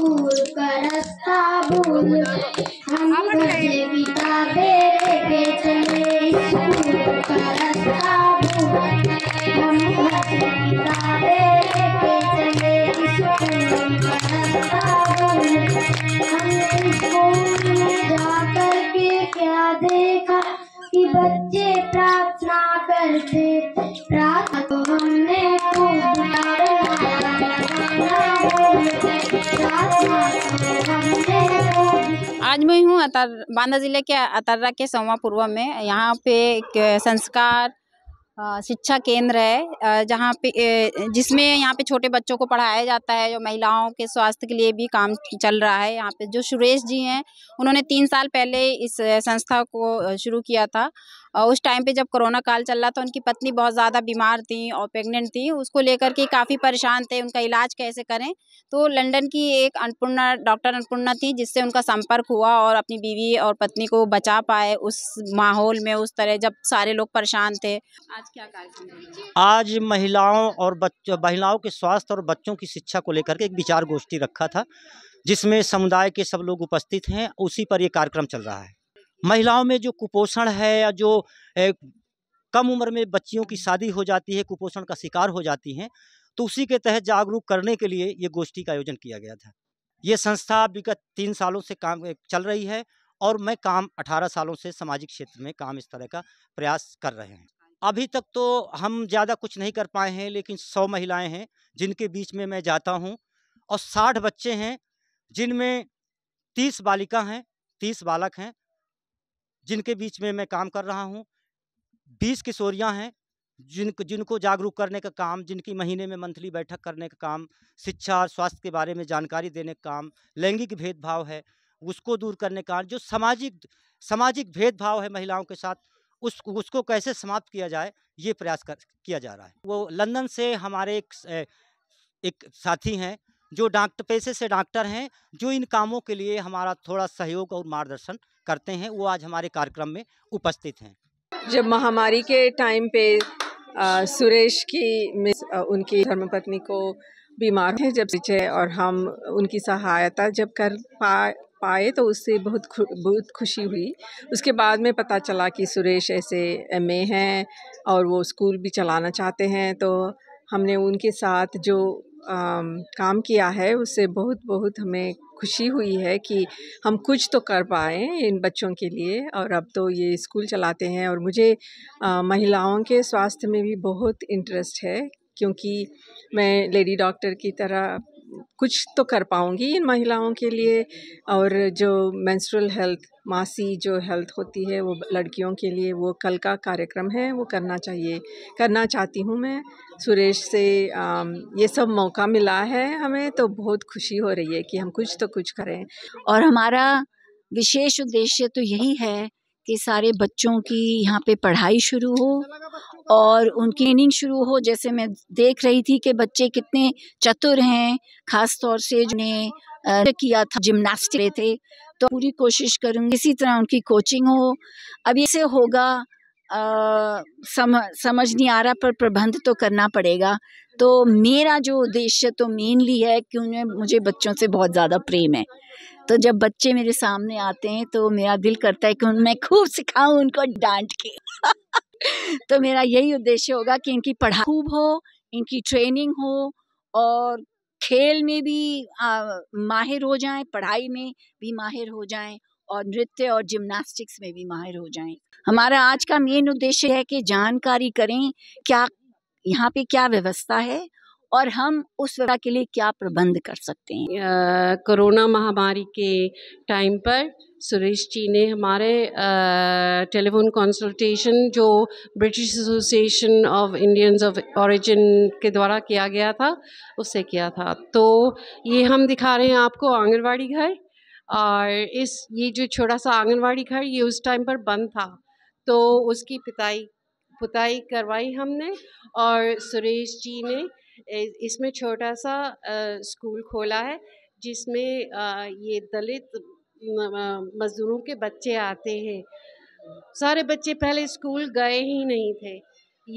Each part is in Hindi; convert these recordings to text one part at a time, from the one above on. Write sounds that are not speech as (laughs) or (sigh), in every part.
फूल परस्ता भूल हम गए किताबे लेके चले फूल परस्ता भूल हम गए किताबे लेके चले फूल परस्ता भूल हमने स्कूल में जाकर के क्या देखा कि बच्चे प्रार्थना करते प्रार्थना आज मैं हूँ अतर बांदा ज़िले के अतर्रा के सोमापुरवा में यहाँ पे एक संस्कार शिक्षा केंद्र है जहाँ पे जिसमें यहाँ पे छोटे बच्चों को पढ़ाया जाता है जो महिलाओं के स्वास्थ्य के लिए भी काम चल रहा है यहाँ पे जो सुरेश जी हैं उन्होंने तीन साल पहले इस संस्था को शुरू किया था और उस टाइम पे जब कोरोना काल चल रहा था उनकी पत्नी बहुत ज़्यादा बीमार थी और प्रेग्नेंट थी उसको लेकर के काफ़ी परेशान थे उनका इलाज कैसे करें तो लंदन की एक अन्नपूर्णा डॉक्टर अन्नपूर्णा थी जिससे उनका संपर्क हुआ और अपनी बीवी और पत्नी को बचा पाए उस माहौल में उस तरह जब सारे लोग परेशान थे आज क्या कार्यक्रम आज महिलाओं और बच्चों महिलाओं के स्वास्थ्य और बच्चों की शिक्षा को लेकर के एक विचार गोष्ठी रखा था जिसमें समुदाय के सब लोग उपस्थित हैं उसी पर ये कार्यक्रम चल रहा है महिलाओं में जो कुपोषण है या जो ए, कम उम्र में बच्चियों की शादी हो जाती है कुपोषण का शिकार हो जाती हैं तो उसी के तहत जागरूक करने के लिए ये गोष्ठी का आयोजन किया गया था ये संस्था विगत तीन सालों से काम चल रही है और मैं काम 18 सालों से सामाजिक क्षेत्र में काम इस तरह का प्रयास कर रहे हैं अभी तक तो हम ज़्यादा कुछ नहीं कर पाए हैं लेकिन सौ महिलाएं हैं जिनके बीच में मैं जाता हूँ और साठ बच्चे हैं जिनमें तीस बालिका हैं तीस बालक हैं जिनके बीच में मैं काम कर रहा हूँ बीस किशोरियाँ हैं जिनको जिनको जागरूक करने का काम जिनकी महीने में मंथली बैठक करने का काम शिक्षा और स्वास्थ्य के बारे में जानकारी देने का काम लैंगिक भेदभाव है उसको दूर करने का जो सामाजिक सामाजिक भेदभाव है महिलाओं के साथ उस उसको कैसे समाप्त किया जाए ये प्रयास कर, किया जा रहा है वो लंदन से हमारे एक, एक साथी हैं जो डॉक्टर पैसे से डॉक्टर हैं जो इन कामों के लिए हमारा थोड़ा सहयोग और मार्गदर्शन करते हैं वो आज हमारे कार्यक्रम में उपस्थित हैं जब महामारी के टाइम पे आ, सुरेश की मिस आ, उनकी धर्मपत्नी को बीमार है जब सिंचे और हम उनकी सहायता जब कर पा पाए तो उससे बहुत खु, बहुत खुशी हुई उसके बाद में पता चला कि सुरेश ऐसे एम हैं और वो स्कूल भी चलाना चाहते हैं तो हमने उनके साथ जो काम किया है उससे बहुत बहुत हमें खुशी हुई है कि हम कुछ तो कर पाए इन बच्चों के लिए और अब तो ये स्कूल चलाते हैं और मुझे महिलाओं के स्वास्थ्य में भी बहुत इंटरेस्ट है क्योंकि मैं लेडी डॉक्टर की तरह कुछ तो कर पाऊँगी इन महिलाओं के लिए और जो मेंस्ट्रुअल हेल्थ मासी जो हेल्थ होती है वो लड़कियों के लिए वो कल का कार्यक्रम है वो करना चाहिए करना चाहती हूँ मैं सुरेश से ये सब मौका मिला है हमें तो बहुत खुशी हो रही है कि हम कुछ तो कुछ करें और हमारा विशेष उद्देश्य तो यही है कि सारे बच्चों की यहाँ पे पढ़ाई शुरू हो और उनकी ट्रेनिंग शुरू हो जैसे मैं देख रही थी कि बच्चे कितने चतुर हैं खास तौर से जिन्हें किया था जिम्नास्टिक थे तो पूरी कोशिश करूँगी इसी तरह उनकी कोचिंग हो अब ऐसे होगा सम समझ नहीं आ रहा पर प्रबंध तो करना पड़ेगा तो मेरा जो उद्देश्य तो मेनली है कि उन्हें मुझे बच्चों से बहुत ज़्यादा प्रेम है तो जब बच्चे मेरे सामने आते हैं तो मेरा दिल करता है कि उनमें खूब सिखाऊं उनको डांट के (laughs) तो मेरा यही उद्देश्य होगा कि इनकी पढ़ाई खूब हो इनकी ट्रेनिंग हो और खेल में भी आ, माहिर हो जाएं पढ़ाई में भी माहिर हो जाएं और नृत्य और जिम्नास्टिक्स में भी माहिर हो जाएं हमारा आज का मेन उद्देश्य है कि जानकारी करें क्या यहाँ पे क्या व्यवस्था है और हम उस व्यवस्था के लिए क्या प्रबंध कर सकते हैं कोरोना महामारी के टाइम पर सुरेश जी ने हमारे टेलीफोन कंसल्टेशन जो British Association of Indians of Origin के द्वारा किया गया था उससे किया था तो ये हम दिखा रहे हैं आपको आंगनबाड़ी घर और इस ये जो छोटा सा आंगनवाड़ी घर ये उस टाइम पर बंद था तो उसकी पिताई पुताई करवाई हमने और सुरेश जी ने इसमें छोटा सा स्कूल खोला है जिसमें ये दलित मज़दूरों के बच्चे आते हैं सारे बच्चे पहले स्कूल गए ही नहीं थे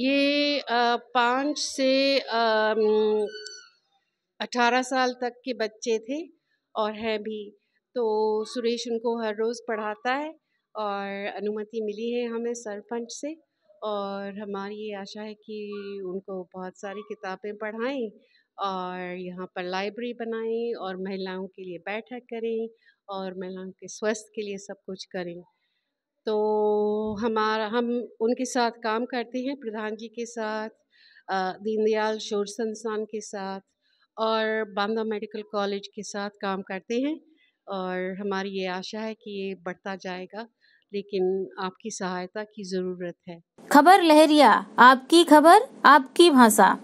ये पाँच से अठारह साल तक के बच्चे थे और हैं भी तो सुरेश उनको हर रोज़ पढ़ाता है और अनुमति मिली है हमें सरपंच से और हमारी ये आशा है कि उनको बहुत सारी किताबें पढ़ाएं और यहाँ पर लाइब्रेरी बनाएं और महिलाओं के लिए बैठक करें और महिलाओं के स्वास्थ्य के लिए सब कुछ करें तो हमारा हम उनके साथ काम करते हैं प्रधान जी के साथ दीनदयाल शोर संस्थान के साथ और बांदा मेडिकल कॉलेज के साथ काम करते हैं और हमारी ये आशा है कि ये बढ़ता जाएगा लेकिन आपकी सहायता की ज़रूरत है खबर लहरिया आपकी खबर आपकी भाषा